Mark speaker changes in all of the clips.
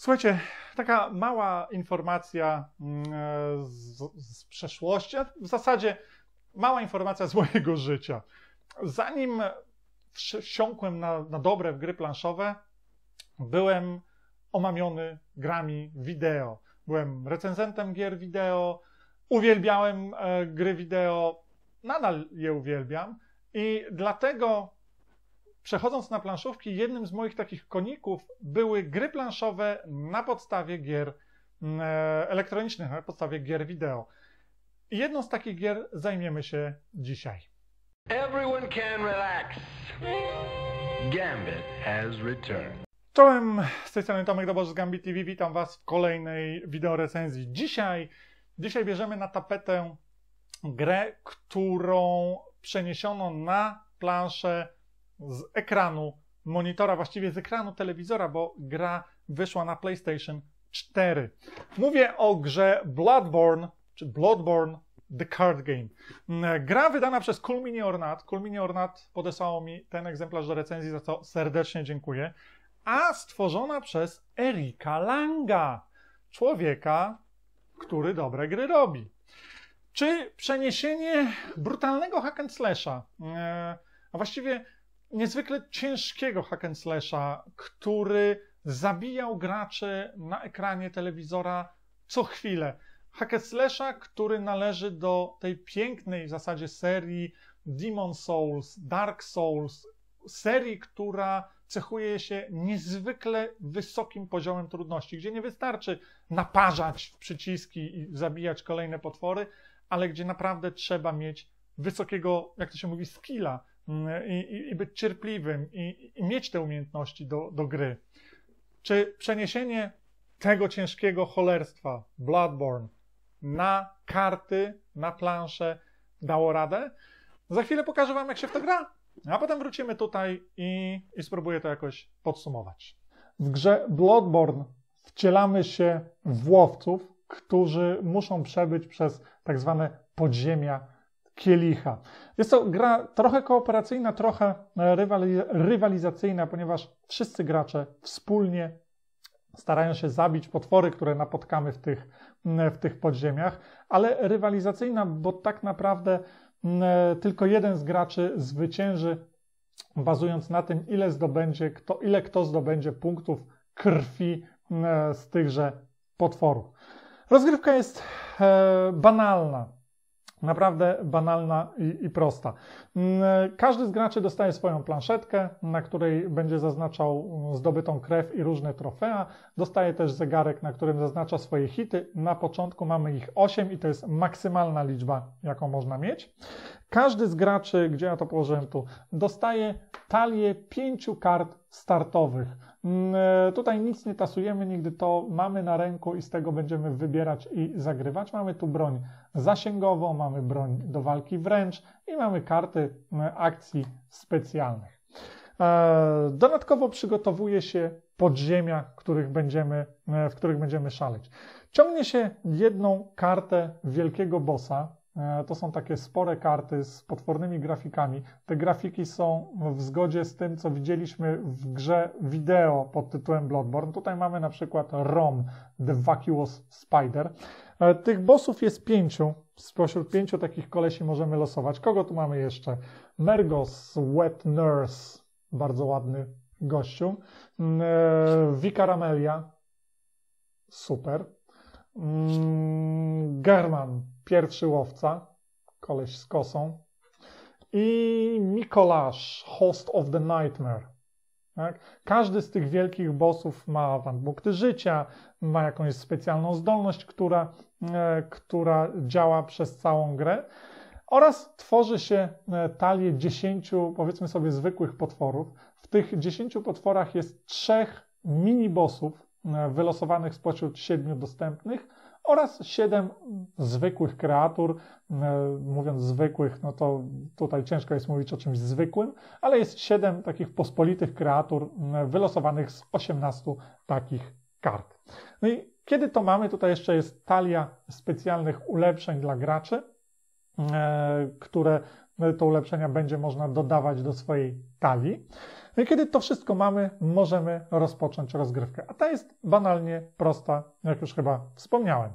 Speaker 1: Słuchajcie, taka mała informacja mm, e, z, z, przeszłości, w zasadzie mała informacja z mojego życia. Zanim wsiąkłem na, na dobre w gry planszowe, byłem omamiony grami wideo. Byłem recenzentem gier wideo, uwielbiałem e, gry wideo, nadal je uwielbiam i dlatego Przechodząc na planszówki, jednym z moich takich koników były gry planszowe na podstawie gier mm, e, elektronicznych, na podstawie gier wideo. jedną z takich gier zajmiemy się dzisiaj. Everyone can relax. Gambit has returned. Czołem, z tej strony Tomek Dobosz z Gambit TV, witam Was w kolejnej wideorecenzji. Dzisiaj, dzisiaj bierzemy na tapetę grę, którą przeniesiono na planszę z ekranu monitora, właściwie z ekranu telewizora, bo gra wyszła na PlayStation 4. Mówię o grze Bloodborne, czy Bloodborne The Card Game. Mm, gra wydana przez Kulmini Ornat. Kulmini Ornat podesłało mi ten egzemplarz do recenzji, za co serdecznie dziękuję. A stworzona przez Erika Langa, człowieka, który dobre gry robi. Czy przeniesienie brutalnego hack and slasha, e, a właściwie niezwykle ciężkiego hack and slasha, który zabijał graczy na ekranie telewizora co chwilę. Hack and slasha, który należy do tej pięknej w zasadzie serii Demon Souls, Dark Souls, serii, która cechuje się niezwykle wysokim poziomem trudności, gdzie nie wystarczy naparzać w przyciski i zabijać kolejne potwory, ale gdzie naprawdę trzeba mieć wysokiego, jak to się mówi, skilla, i, i być cierpliwym i, i, mieć te umiejętności do, do gry. Czy przeniesienie tego ciężkiego cholerstwa Bloodborne na karty, na planszę dało radę? Za chwilę pokażę Wam, jak się w to gra, a potem wrócimy tutaj i, i spróbuję to jakoś podsumować. W grze Bloodborne wcielamy się w łowców, którzy muszą przebyć przez tak zwane podziemia kielicha. Jest to gra trochę kooperacyjna, trochę e, rywalizacyjna, ponieważ wszyscy gracze wspólnie starają się zabić potwory, które napotkamy w tych, w tych podziemiach, ale rywalizacyjna, bo tak naprawdę e, tylko jeden z graczy zwycięży, bazując na tym, ile zdobędzie, kto, ile kto zdobędzie punktów krwi e, z tychże potworów. Rozgrywka jest banalna. Naprawdę banalna i, i, prosta. Mm, każdy z graczy dostaje swoją planszetkę, na której będzie zaznaczał zdobytą krew i różne trofea. Dostaje też zegarek, na którym zaznacza swoje hity. Na początku mamy ich 8 i to jest maksymalna liczba, jaką można mieć. Każdy z graczy, gdzie ja to położyłem tu, dostaje talię pięciu kart startowych. Mm, e, tutaj nic nie tasujemy, nigdy to mamy na ręku i z tego będziemy wybierać i zagrywać. Mamy tu broń zasięgową, mamy broń do walki wręcz i mamy karty mm, akcji specjalnych. E, dodatkowo przygotowuje się podziemia, których będziemy, e, w których będziemy szaleć. Ciągnie się jedną kartę wielkiego bossa, E, to są takie spore karty z potwornymi grafikami. Te grafiki są w zgodzie z tym, co widzieliśmy w grze wideo pod tytułem Bloodborne. Tutaj mamy na przykład ROM The Vacuous Spider. E, tych bossów jest pięciu. Spośród pięciu takich kolesi możemy losować. Kogo tu mamy jeszcze? Mergos, Wet Nurse, bardzo ładny gościu. Vika e, super. Mm, German, pierwszy łowca, koleś z kosą. I Mikolasz, host of the Nightmare. Tak? Każdy z tych wielkich bossów ma awanbukty życia, ma jakąś specjalną zdolność, która, e, która działa przez całą grę. Oraz tworzy się e, talię 10, powiedzmy sobie, zwykłych potworów. W tych 10 potworach jest trzech mini bossów, e, wylosowanych spośród siedmiu dostępnych oraz siedem zwykłych kreatur. E, mówiąc zwykłych, no to tutaj ciężko jest mówić o czymś zwykłym, ale jest siedem takich pospolitych kreatur e, wylosowanych z 18 takich kart. No i kiedy to mamy? Tutaj jeszcze jest talia specjalnych ulepszeń dla graczy, e, które to ulepszenia będzie można dodawać do swojej talii. No i kiedy to wszystko mamy, możemy rozpocząć rozgrywkę. A ta jest banalnie prosta, jak już chyba wspomniałem.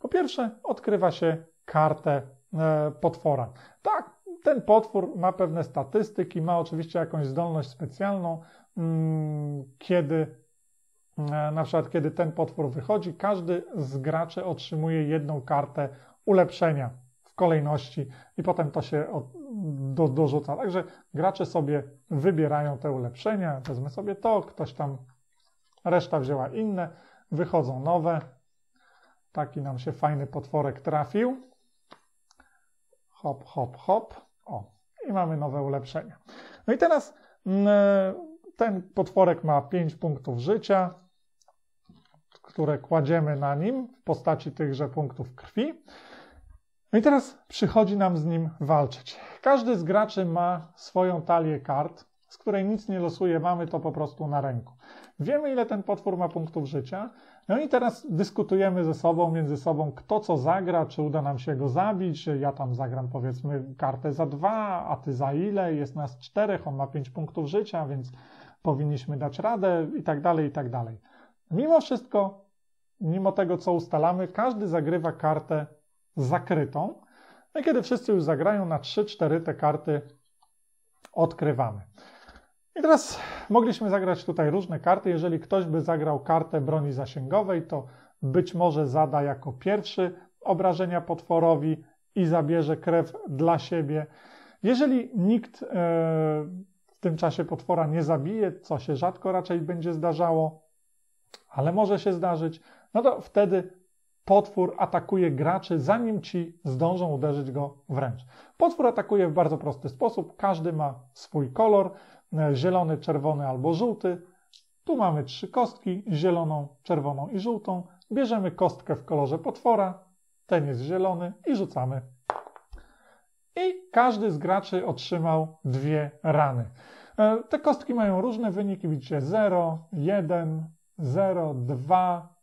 Speaker 1: Po pierwsze, odkrywa się kartę e, potwora. Tak, ten potwór ma pewne statystyki, ma oczywiście jakąś zdolność specjalną. Mm, kiedy e, na przykład kiedy ten potwór wychodzi, każdy z graczy otrzymuje jedną kartę ulepszenia w kolejności i potem to się do, dorzuca. Także gracze sobie wybierają te ulepszenia, wezmę sobie to, ktoś tam, reszta wzięła inne, wychodzą nowe. Taki nam się fajny potworek trafił. Hop, hop, hop. O, i mamy nowe ulepszenia. No i teraz mm, ten potworek ma 5 punktów życia, które kładziemy na nim w postaci tychże punktów krwi. No i teraz przychodzi nam z nim walczyć. Każdy z graczy ma swoją talię kart, z której nic nie losuje, mamy to po prostu na ręku. Wiemy, ile ten potwór ma punktów życia. No i teraz dyskutujemy ze sobą, między sobą, kto co zagra, czy uda nam się go zabić. Ja tam zagram powiedzmy kartę za dwa, a ty za ile? Jest nas czterech, on ma pięć punktów życia, więc powinniśmy dać radę i tak dalej, i tak dalej. Mimo wszystko, mimo tego co ustalamy, każdy zagrywa kartę zakrytą. No i kiedy wszyscy już zagrają na 3-4 te karty odkrywamy. I teraz mogliśmy zagrać tutaj różne karty. Jeżeli ktoś by zagrał kartę broni zasięgowej, to być może zada jako pierwszy obrażenia potworowi i zabierze krew dla siebie. Jeżeli nikt e, w tym czasie potwora nie zabije, co się rzadko raczej będzie zdarzało, ale może się zdarzyć, no to wtedy potwór atakuje graczy, zanim ci zdążą uderzyć go wręcz. Potwór atakuje w bardzo prosty sposób. Każdy ma swój kolor: e, zielony, czerwony albo żółty. Tu mamy trzy kostki: zieloną, czerwoną i żółtą. Bierzemy kostkę w kolorze potwora, ten jest zielony, i rzucamy. I każdy z graczy otrzymał dwie rany. E, te kostki mają różne wyniki, widzicie 0, 1, 0, 2,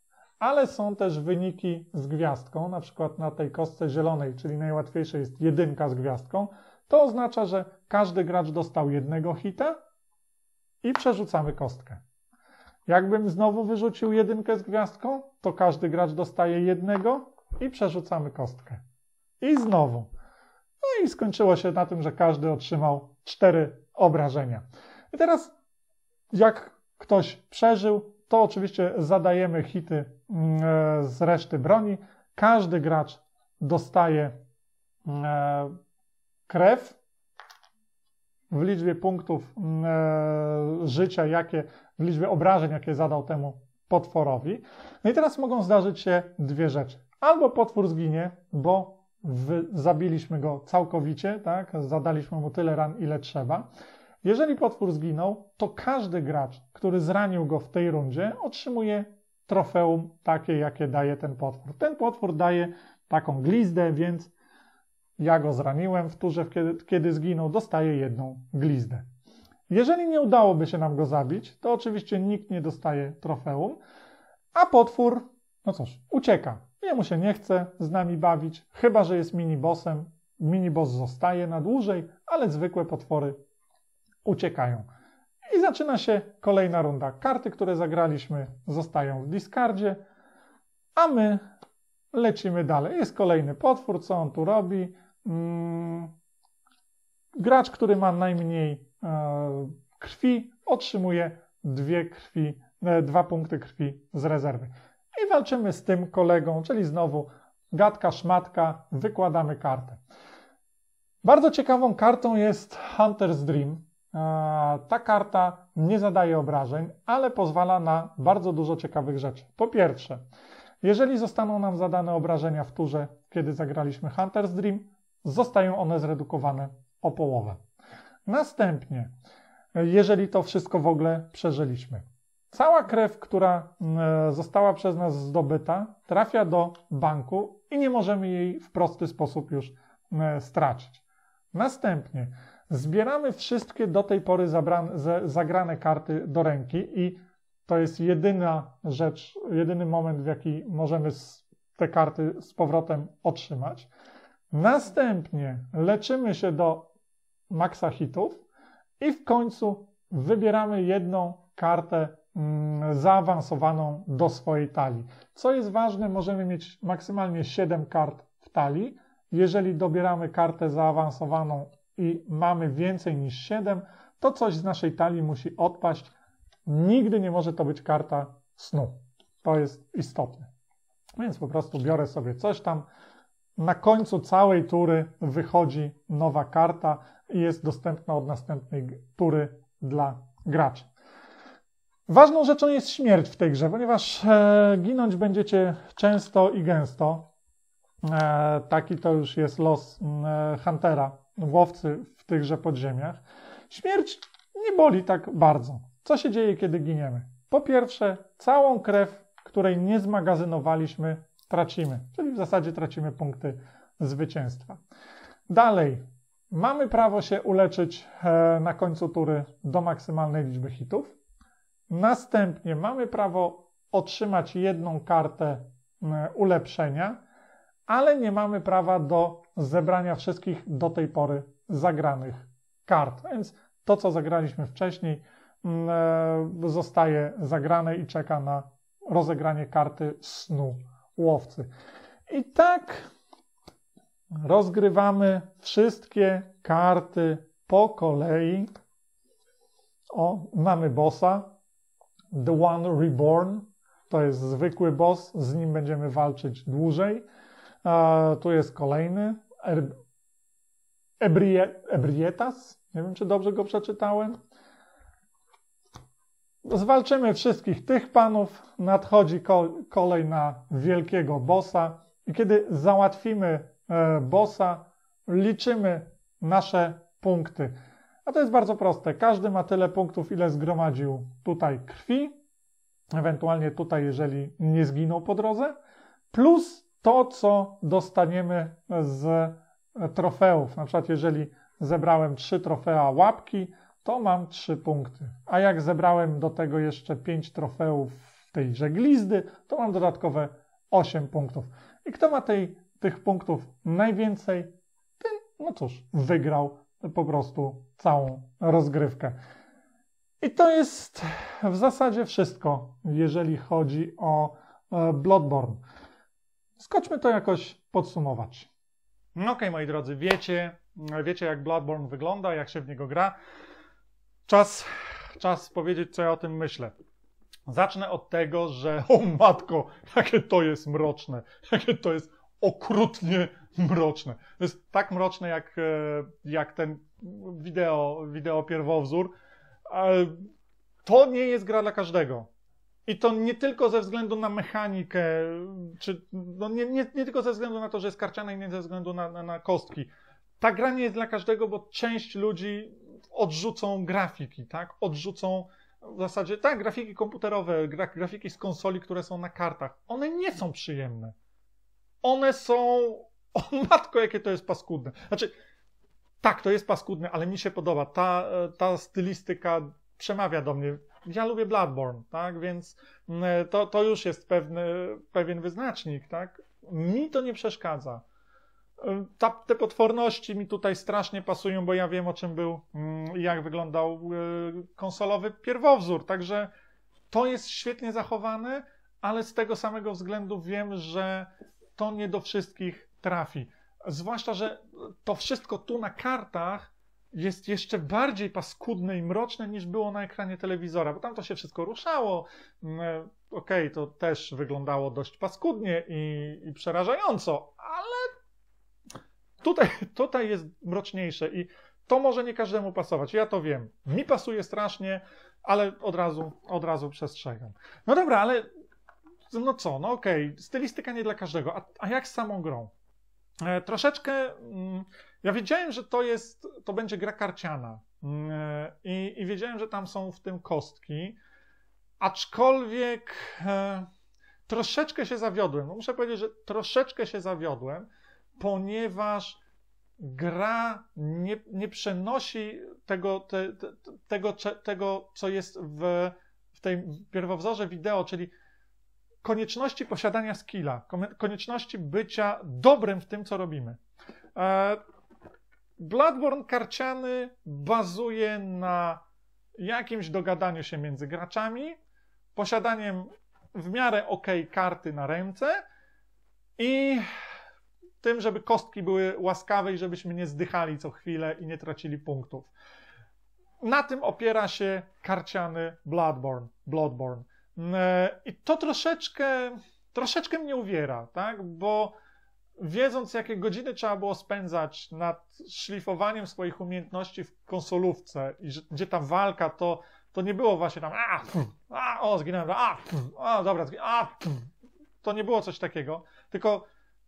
Speaker 1: ale są też wyniki z gwiazdką, na przykład na tej kostce zielonej, czyli najłatwiejsze jest jedynka z gwiazdką, to oznacza, że każdy gracz dostał jednego hita i przerzucamy kostkę. Jakbym znowu wyrzucił jedynkę z gwiazdką, to każdy gracz dostaje jednego i przerzucamy kostkę. I znowu. No i skończyło się na tym, że każdy otrzymał cztery obrażenia. I teraz, jak ktoś przeżył, to oczywiście zadajemy hity mm, e, z reszty broni. Każdy gracz dostaje mm, e, krew w liczbie punktów mm, e, życia, jakie, w liczbie obrażeń, jakie zadał temu potworowi. No i teraz mogą zdarzyć się dwie rzeczy. Albo potwór zginie, bo zabiliśmy go całkowicie, tak? zadaliśmy mu tyle ran, ile trzeba. Jeżeli potwór zginął, to każdy gracz, który zranił go w tej rundzie, otrzymuje trofeum takie, jakie daje ten potwór. Ten potwór daje taką glizdę, więc ja go zraniłem w turze, kiedy, kiedy zginął, dostaje jedną glizdę. Jeżeli nie udałoby się nam go zabić, to oczywiście nikt nie dostaje trofeum, a potwór, no cóż, ucieka. Jemu się nie chce z nami bawić, chyba że jest minibosem. Minibos zostaje na dłużej, ale zwykłe potwory uciekają. I zaczyna się kolejna runda. Karty, które zagraliśmy, zostają w discardzie, a my lecimy dalej. Jest kolejny potwór, co on tu robi. Mm. Gracz, który ma najmniej e, krwi, otrzymuje dwie krwi, e, dwa punkty krwi z rezerwy. I walczymy z tym kolegą, czyli znowu gadka, szmatka, wykładamy kartę. Bardzo ciekawą kartą jest Hunter's Dream. E, ta karta nie zadaje obrażeń, ale pozwala na bardzo dużo ciekawych rzeczy. Po pierwsze, jeżeli zostaną nam zadane obrażenia w turze, kiedy zagraliśmy Hunter's Dream, zostają one zredukowane o połowę. Następnie, jeżeli to wszystko w ogóle przeżyliśmy. Cała krew, która została przez nas zdobyta, trafia do banku i nie możemy jej w prosty sposób już stracić. Następnie, Zbieramy wszystkie do tej pory zagrane karty do ręki i to jest jedyna rzecz, jedyny moment, w jaki możemy te karty z powrotem otrzymać. Następnie leczymy się do maksa hitów i w końcu wybieramy jedną kartę mm, zaawansowaną do swojej talii. Co jest ważne, możemy mieć maksymalnie 7 kart w talii. Jeżeli dobieramy kartę zaawansowaną i mamy więcej niż 7, to coś z naszej talii musi odpaść. Nigdy nie może to być karta snu. To jest istotne. Więc po prostu biorę sobie coś tam. Na końcu całej tury wychodzi nowa karta i jest dostępna od następnej tury dla graczy. Ważną rzeczą jest śmierć w tej grze, ponieważ e, ginąć będziecie często i gęsto. E, taki to już jest los e, Huntera, łowcy w tychże podziemiach. Śmierć nie boli tak bardzo. Co się dzieje, kiedy giniemy? Po pierwsze, całą krew, której nie zmagazynowaliśmy, tracimy, czyli w zasadzie tracimy punkty zwycięstwa. Dalej, mamy prawo się uleczyć e, na końcu tury do maksymalnej liczby hitów. Następnie mamy prawo otrzymać jedną kartę ulepszenia ale nie mamy prawa do zebrania wszystkich do tej pory zagranych kart. Więc to, co zagraliśmy wcześniej, mm, e, zostaje zagrane i czeka na rozegranie karty snu łowcy. I tak rozgrywamy wszystkie karty po kolei. O, mamy bossa. The One Reborn. To jest zwykły boss, z nim będziemy walczyć dłużej. A, tu jest kolejny. Er- ebrietas. Nie wiem, czy dobrze go przeczytałem. Zwalczymy wszystkich tych panów. Nadchodzi kolej na wielkiego bossa. I kiedy załatwimy e, bossa, liczymy nasze punkty. A to jest bardzo proste. Każdy ma tyle punktów, ile zgromadził tutaj krwi, ewentualnie tutaj, jeżeli nie zginął po drodze, plus to, co dostaniemy z trofeów. Na przykład, jeżeli zebrałem trzy trofea łapki, to mam trzy punkty. A jak zebrałem do tego jeszcze pięć trofeów tej żeglizdy, to mam dodatkowe osiem punktów. I kto ma tej, tych punktów najwięcej, ten, no cóż, wygrał po prostu całą rozgrywkę. I to jest w zasadzie wszystko, jeżeli chodzi o e, Bloodborne skoczmy to jakoś podsumować. No okej, okay, moi drodzy, wiecie, wiecie jak Bloodborne wygląda, jak się w niego gra. Czas, czas powiedzieć, co ja o tym myślę. Zacznę od tego, że o matko, jakie to jest mroczne, jakie to jest okrutnie mroczne. To jest tak mroczne jak, e, jak ten wideo, wideo pierwowzór. To nie jest gra dla każdego. I to nie tylko ze względu na mechanikę, czy no nie, nie, nie tylko ze względu na to, że jest karciana i nie ze względu na, na, na kostki. Ta gra nie jest dla każdego, bo część ludzi odrzucą grafiki, tak? Odrzucą w zasadzie, tak, grafiki komputerowe, grafiki z konsoli, które są na kartach. One nie są przyjemne. One są... O matko, jakie to jest paskudne. Znaczy, tak, to jest paskudne, ale mi się podoba. Ta, ta stylistyka przemawia do mnie ja lubię Bloodborne, tak? Więc mm, e, to, to już jest pewny, pewien wyznacznik, tak? Mi to nie przeszkadza. E, ta, te potworności mi tutaj strasznie pasują, bo ja wiem o czym był mm, i jak wyglądał e, konsolowy pierwowzór. Także to jest świetnie zachowane, ale z tego samego względu wiem, że to nie do wszystkich trafi. Zwłaszcza, że to wszystko tu na kartach jest jeszcze bardziej paskudne i mroczne niż było na ekranie telewizora, bo tam to się wszystko ruszało. Mm, e, okej, okay, to też wyglądało dość paskudnie i, i, przerażająco, ale tutaj, tutaj jest mroczniejsze i to może nie każdemu pasować. Ja to wiem. Mi pasuje strasznie, ale od razu, od razu przestrzegam. No dobra, ale no co, no okej, okay, stylistyka nie dla każdego. A, a jak z samą grą? E, troszeczkę. Mm, ja wiedziałem, że to jest, to będzie gra karciana mm, i, i wiedziałem, że tam są w tym kostki, aczkolwiek e, troszeczkę się zawiodłem. No, muszę powiedzieć, że troszeczkę się zawiodłem, ponieważ gra nie, nie przenosi tego, te, te, tego, tego, co jest w, w tej pierwowzorze wideo, czyli konieczności posiadania skilla, konieczności bycia dobrym w tym, co robimy. E, Bloodborne karciany bazuje na jakimś dogadaniu się między graczami, posiadaniem w miarę ok karty na ręce i tym, żeby kostki były łaskawe i żebyśmy nie zdychali co chwilę i nie tracili punktów. Na tym opiera się karciany Bloodborne. Bloodborne. E, I to troszeczkę, troszeczkę mnie uwiera, tak? bo wiedząc, jakie godziny trzeba było spędzać nad szlifowaniem swoich umiejętności w konsolówce i że, gdzie ta walka to, to nie było właśnie tam a, a o, zginąłem, a, a dobra, zginę, a, to nie było coś takiego, tylko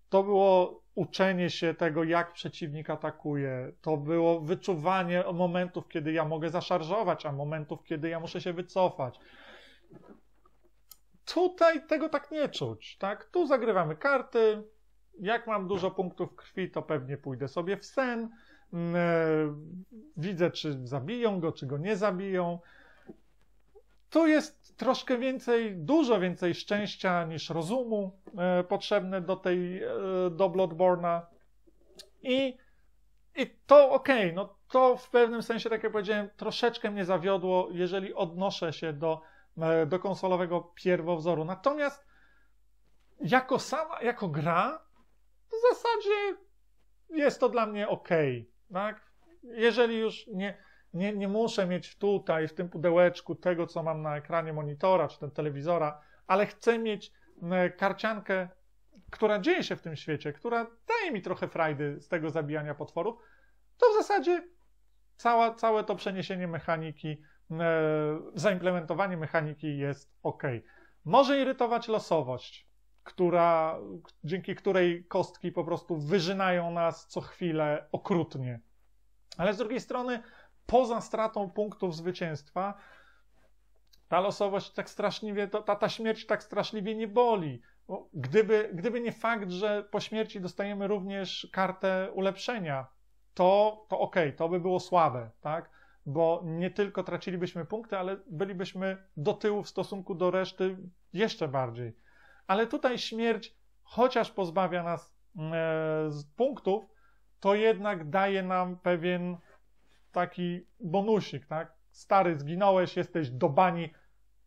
Speaker 1: to było uczenie się tego, jak przeciwnik atakuje, to było wyczuwanie momentów, kiedy ja mogę zaszarżować, a momentów, kiedy ja muszę się wycofać tutaj tego tak nie czuć, tak? Tu zagrywamy karty, jak mam dużo punktów krwi, to pewnie pójdę sobie w sen. Mm, e, widzę, czy zabiją go, czy go nie zabiją. Tu jest troszkę więcej, dużo więcej szczęścia niż rozumu e, potrzebne do tej, e, do Bloodborna. I, i to okej, okay, no to w pewnym sensie, tak jak powiedziałem, troszeczkę mnie zawiodło, jeżeli odnoszę się do, do konsolowego pierwowzoru. Natomiast jako sama, jako gra, w zasadzie jest to dla mnie ok. Tak? Jeżeli już nie, nie, nie muszę mieć tutaj, w tym pudełeczku, tego, co mam na ekranie monitora czy ten telewizora, ale chcę mieć e, karciankę, która dzieje się w tym świecie, która daje mi trochę frajdy z tego zabijania potworów, to w zasadzie cała, całe to przeniesienie mechaniki, e, zaimplementowanie mechaniki jest ok. Może irytować losowość która, dzięki której kostki po prostu wyżynają nas co chwilę okrutnie. Ale z drugiej strony, poza stratą punktów zwycięstwa, ta losowość tak straszliwie, ta, ta śmierć tak straszliwie nie boli. Gdyby, gdyby nie fakt, że po śmierci dostajemy również kartę ulepszenia, to, to okej, okay, to by było słabe, tak? Bo nie tylko tracilibyśmy punkty, ale bylibyśmy do tyłu w stosunku do reszty jeszcze bardziej. Ale tutaj śmierć, chociaż pozbawia nas mm, e, punktów, to jednak daje nam pewien taki bonusik, tak? Stary, zginąłeś, jesteś do bani,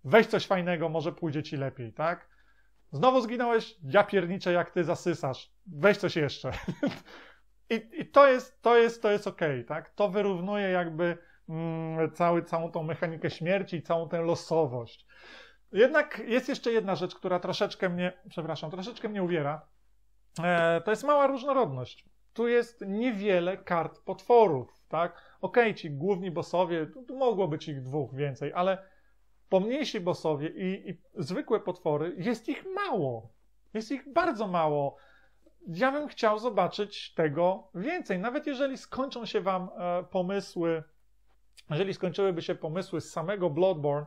Speaker 1: weź coś fajnego, może pójdzie ci lepiej, tak? Znowu zginąłeś, ja pierniczę, jak ty zasysasz, weź coś jeszcze. I, I, to jest, to jest, to jest okej, okay, tak? To wyrównuje jakby mm, cały, całą tą mechanikę śmierci i całą tę losowość. Jednak jest jeszcze jedna rzecz, która troszeczkę mnie, przepraszam, troszeczkę mnie uwiera. E, to jest mała różnorodność. Tu jest niewiele kart potworów, tak? Okej, okay, ci główni bosowie, tu, tu mogło być ich dwóch więcej, ale pomniejsi bosowie i, i zwykłe potwory, jest ich mało. Jest ich bardzo mało. Ja bym chciał zobaczyć tego więcej. Nawet jeżeli skończą się wam e, pomysły, jeżeli skończyłyby się pomysły z samego Bloodborne,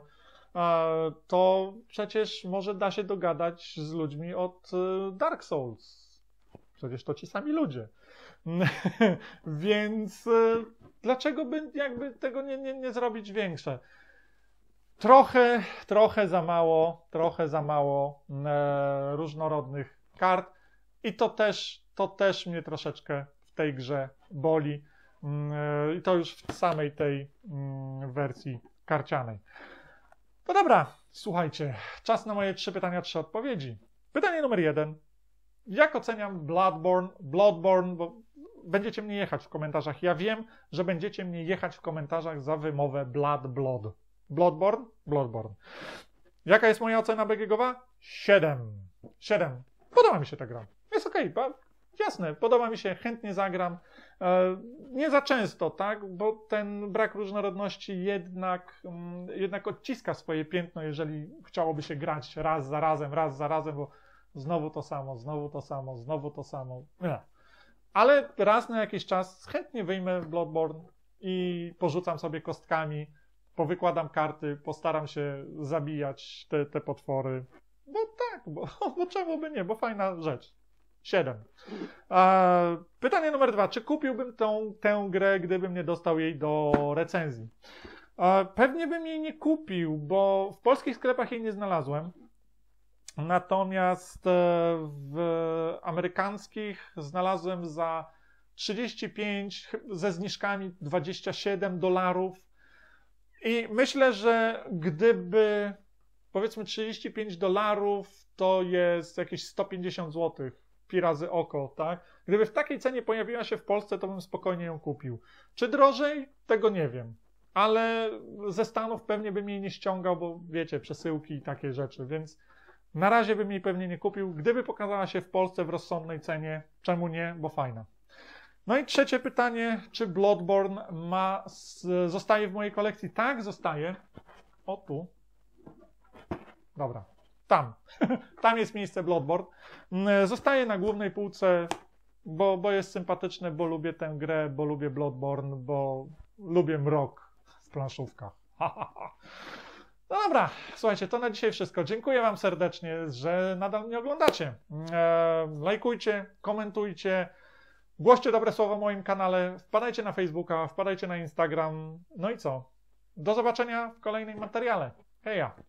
Speaker 1: to przecież może da się dogadać z ludźmi od e, Dark Souls. Przecież to ci sami ludzie. Więc e, dlaczego by jakby tego nie, nie, nie zrobić większe? Trochę, trochę za mało, trochę za mało e, różnorodnych kart i to też, to też mnie troszeczkę w tej grze boli. Mm, e, I e, to już w samej tej mm, wersji karcianej. No dobra, słuchajcie, czas na moje trzy pytania, trzy odpowiedzi. Pytanie numer jeden. Jak oceniam Bloodborne, Bloodborne, bo będziecie mnie jechać w komentarzach. Ja wiem, że będziecie mnie jechać w komentarzach za wymowę Blood, Blood. Bloodborne? Bloodborne. Jaka jest moja ocena BGGowa? 7. 7. Podoba mi się ta gra. Jest okej, okay, jasne, podoba mi się, chętnie zagram. E, nie za często, tak? Bo ten brak różnorodności jednak, mm, jednak odciska swoje piętno, jeżeli chciałoby się grać raz za razem, raz za razem, bo znowu to samo, znowu to samo, znowu to samo. Nie. Ale raz na jakiś czas chętnie wyjmę Bloodborne i porzucam sobie kostkami, powykładam karty, postaram się zabijać te, te potwory. Bo no tak, bo, bo czemu by nie, bo fajna rzecz. 7. Pytanie numer dwa. Czy kupiłbym tą, tę grę, gdybym nie dostał jej do recenzji? Pewnie bym jej nie kupił, bo w polskich sklepach jej nie znalazłem. Natomiast e, w amerykańskich znalazłem za 35 ze zniżkami 27 dolarów. I myślę, że gdyby powiedzmy 35 dolarów, to jest jakieś 150 złotych pi razy oko, tak? Gdyby w takiej cenie pojawiła się w Polsce, to bym spokojnie ją kupił. Czy drożej? Tego nie wiem. Ale ze Stanów pewnie bym jej nie ściągał, bo wiecie, przesyłki i takie rzeczy, więc na razie bym jej pewnie nie kupił. Gdyby pokazała się w Polsce w rozsądnej cenie, czemu nie? Bo fajna. No i trzecie pytanie, czy Bloodborne ma, zostaje w mojej kolekcji? Tak, zostaje. O tu. Dobra, tam. Tam jest miejsce Bloodborne. Mm, Zostaje na głównej półce, bo, bo jest sympatyczne, bo lubię tę grę, bo lubię Bloodborne, bo lubię mrok w planszówkach. No dobra, słuchajcie, to na dzisiaj wszystko. Dziękuję Wam serdecznie, że nadal mnie oglądacie. Mm, e, lajkujcie, komentujcie, głoście dobre słowo w moim kanale, wpadajcie na Facebooka, wpadajcie na Instagram. No i co? Do zobaczenia w kolejnym materiale. Heja!